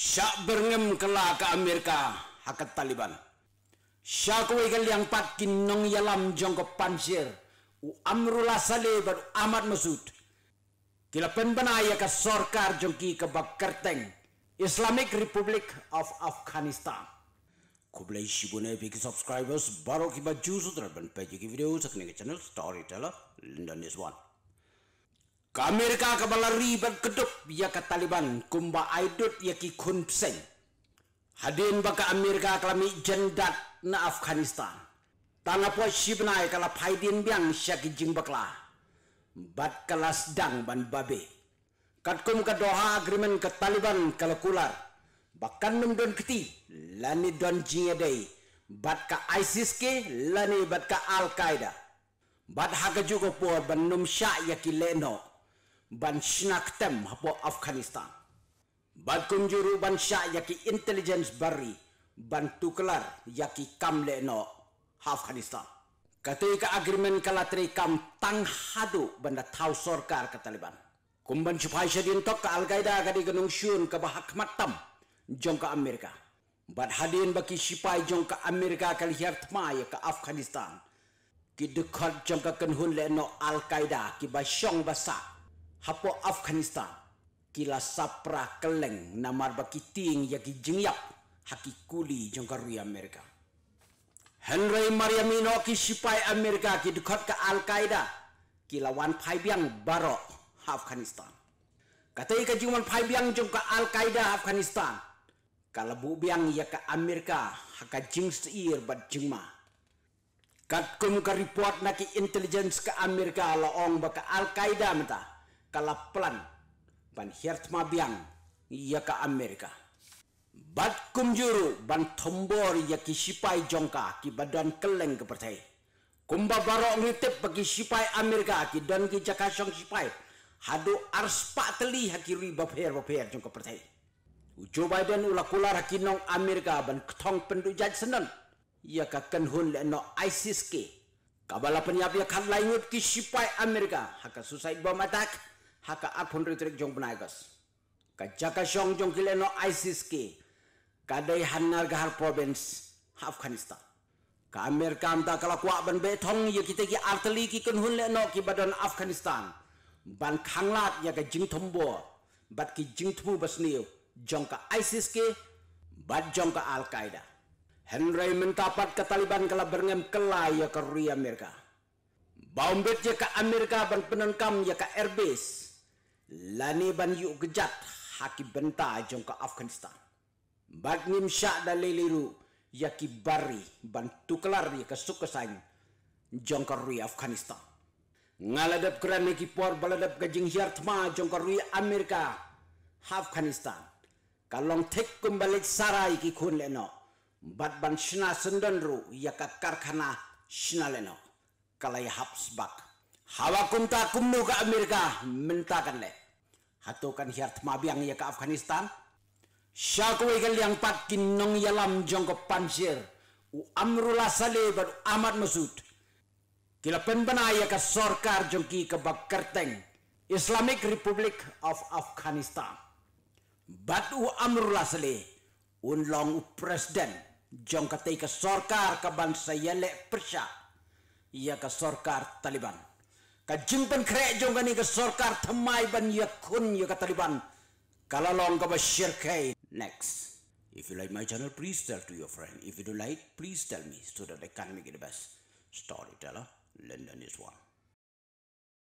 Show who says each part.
Speaker 1: Syak berngem kela ke Amerika hakat Taliban. Syak wegal yang patkin nong yalam jongko pansir. U amrullah saleh U amat mesud. Kila ya ke sorkar jongki ke bakkerteng. Islamic Republic of Afghanistan. Kublai shibunai big subscribers baru kibat jusu terban pejiki video ke channel storyteller Linda Niswan amerika ka balari bat keduk ya ke taliban kumba aidut ya ki kunpsen hadin baka amerika ka jendat na afghanistan tanga po shibnai kalau paidin biang syaki bakla. bat kelas dang ban babe katkum ke doha agreement ke taliban kalau kular bahkan num don lani don e day. bat ka isis ke lani bat ka al qaeda bat haka juga po ban num sya ya leno tem hapo Afghanistan. Bad kunjuru bansha yaki intelligence bari ban tuklar yaki kamle no Afghanistan. Ketika agreement kalatri kam tang hadu benda tau sorkar ke Taliban. Kumban supaya sedin tok ke Al-Qaeda kadi genung syun ke bahak matam jong ke Amerika. Bad hadin baki sipai jong ke Amerika kali hiat maya ke Afghanistan. Kidukot jong ke kenhun le no Al-Qaeda ki basyong basak hapo afghanistan kila sapra keleng namar bakiting yaki jingyap haki kuli jongkarui amerika henry mariamino ki sipai amerika ki dukot ka al qaeda kila wan pai biang baro afghanistan Kata ika jingwan pai biang jong ka al qaeda afghanistan kala bu biang ya ka amerika haka jing seir bat jingma kat kum ka report naki intelligence ke amerika la baka al qaeda mata kala plan ban hertma biang ka amerika bat kumjuru ban tombor ki sipai jongka ki badan keleng ke pertai
Speaker 2: kumba barok
Speaker 1: ngitip bagi sipai amerika ki don ki jaka song sipai hadu arspa teli haki riba per per jongka pertai Joe Biden ulah kular haki nong Amerika ban ketong senon iya ia kakan hun no ISIS ke kabala penyiap kan lainnya ki sipai Amerika haka susai bom atak haka arphon ritrik jong benaigas ka jaka shong jong kile no isis ki ka hanar gahar province afghanistan ka amerika amta kala kwa ban be thong ye kite ki artli ki hun ki badan afghanistan ban khanglat ya ka jing thombo bat ki jing thmu basniu jong ka isis ki bat jong ka al qaeda henry mentapat ka taliban kala berngem kala ya ka Ria amerika Bombet ya ka Amerika ban kam ya ka Airbase lani ban yu gejat haki benta jong ka Afghanistan. Bag nim sha da leliru yaki bari ban tuklar ya ka sukasan jong ka ri Afghanistan. Ngaladap kran ki por baladap ka jing tma jong ka ri Amerika Afghanistan. Kalong tek kumbalik sarai ki kun leno. Bat ban shna sendan ru yaka ka karkhana leno. Kalai habsbak hawa kumta kumnu ka amerika mentakan leh. le Hatukan hiat mabiang ya ka afghanistan shakwe egal kan yang pat kin nong yalam jong ko pansir u amrula sale bar amat masud kila penbana ya ka sorkar jongki ke ka kerteng. islamic republic of afghanistan bat u amrula sale un long u president jong ka sorkar ka bansa yale persya ya ka sorkar taliban kajing pan kre jong gani ke sorkar thamai ban yakun ya, ya kataliban kalalong ka shirkai next if you like my channel please tell to your friend if you do like please tell me so that i can make it the best storyteller london is one